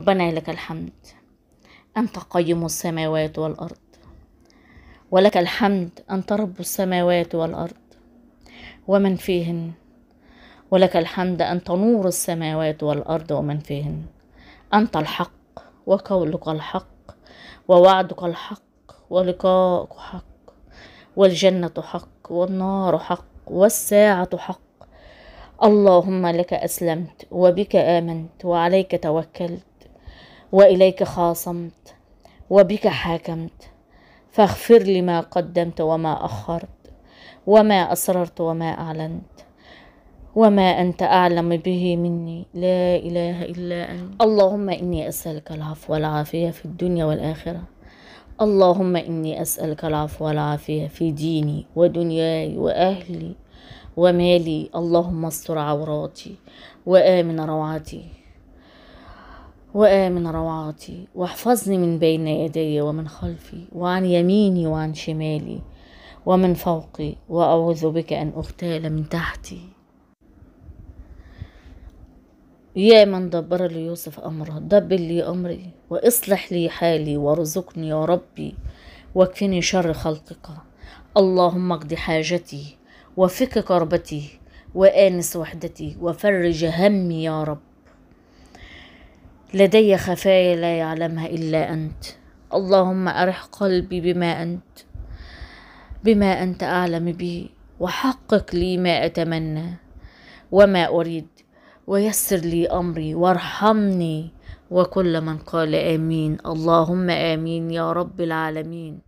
ربنا لك الحمد أنت قيم السماوات والأرض ولك الحمد أنت رب السماوات والأرض ومن فيهن ولك الحمد أنت نور السماوات والأرض ومن فيهن أنت الحق وقولك الحق ووعدك الحق ولقاءك حق والجنة حق والنار حق والساعة حق اللهم لك أسلمت وبك آمنت وعليك توكلت واليك خاصمت وبك حاكمت فاغفر لي ما قدمت وما اخرت وما اسررت وما اعلنت وما انت اعلم به مني لا اله الا انت اللهم اني اسالك العفو والعافيه في الدنيا والاخره اللهم اني اسالك العفو والعافيه في ديني ودنياي واهلي ومالي اللهم استر عوراتي وامن روعتي وآمن روعاتي واحفظني من بين يدي ومن خلفي وعن يميني وعن شمالي ومن فوقي وأعوذ بك أن أغتال من تحتي يا من دبر لي يوسف أمره دبر لي أمري وإصلح لي حالي وارزقني يا ربي واكفني شر خلقك اللهم اقض حاجتي وفك كربتي وآنس وحدتي وفرج همي يا رب لدي خفايا لا يعلمها إلا أنت اللهم أرح قلبي بما أنت بما أنت أعلم به وحقق لي ما أتمنى وما أريد ويسر لي أمري وارحمني وكل من قال آمين اللهم آمين يا رب العالمين